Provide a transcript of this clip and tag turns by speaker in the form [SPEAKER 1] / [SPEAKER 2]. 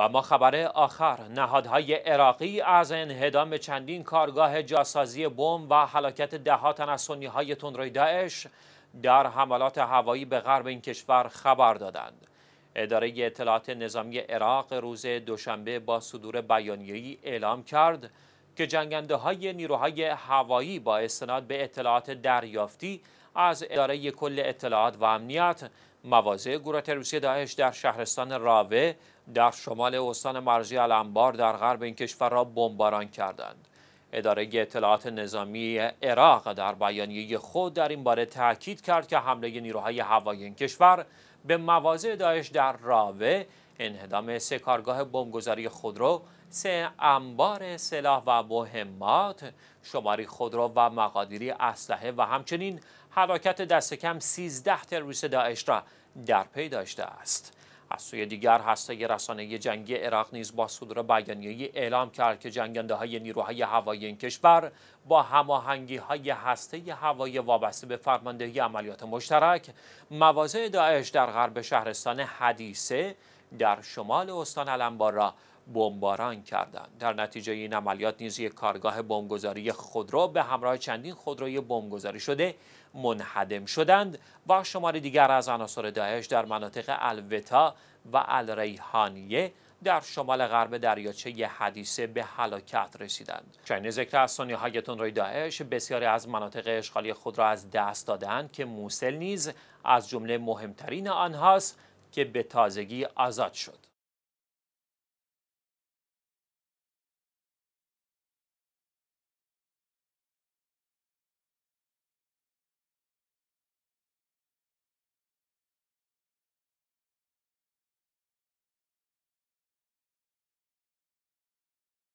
[SPEAKER 1] و ما خبر آخر نهادهای عراقی از انهدام چندین کارگاه جاسازی بمب و هلاکت تن از سنیهای های تندروی داعش در حملات هوایی به غرب این کشور خبر دادند اداره اطلاعات نظامی عراق روز دوشنبه با صدور بیانیه‌ای اعلام کرد که جنگنده های نیروهای هوایی با استناد به اطلاعات دریافتی از اداره کل اطلاعات و امنیت مواضع گروه تروریستی داعش در شهرستان راوه در شمال استان مرزی الانبار در غرب این کشور را بمباران کردند اداره اطلاعات نظامی عراق در بیانیه خود در این باره تاکید کرد که حمله نیروهای هوایی این کشور به مواضع داعش در راوه انهدام سه کارگاه بمبگذاری خودرو سه انبار سلاح و مهمات شماری خودرو و مقادیری اسلحه و همچنین حراکت دست کم 13 تروریست داعش را در پی داشته است از سوی دیگر هسته رسانه جنگی عراق نیز با صدور بیانیه‌ای اعلام کرد که جنگنده های نیروهای هوایی این کشور با هماهنگی های هسته هوایی وابسته به فرماندهی عملیات مشترک مواضع داعش در غرب شهرستان حدیثه در شمال استان علمبار را بمباران کردند در نتیجه این عملیات نیز یک کارگاه بمبگذاری خودرو به همراه چندین خودروی بمبگذاری شده منهدم شدند و شماری دیگر از عناصر داعش در مناطق الوتا و الریحانیه در شمال غرب دریاچه حدیثه به هلاکت رسیدند. چنین ذکر از های تندروی داعش بسیاری از مناطق اشغالی خود را از دست دادند که موسل نیز از جمله مهمترین آنهاست که به تازگی آزاد شد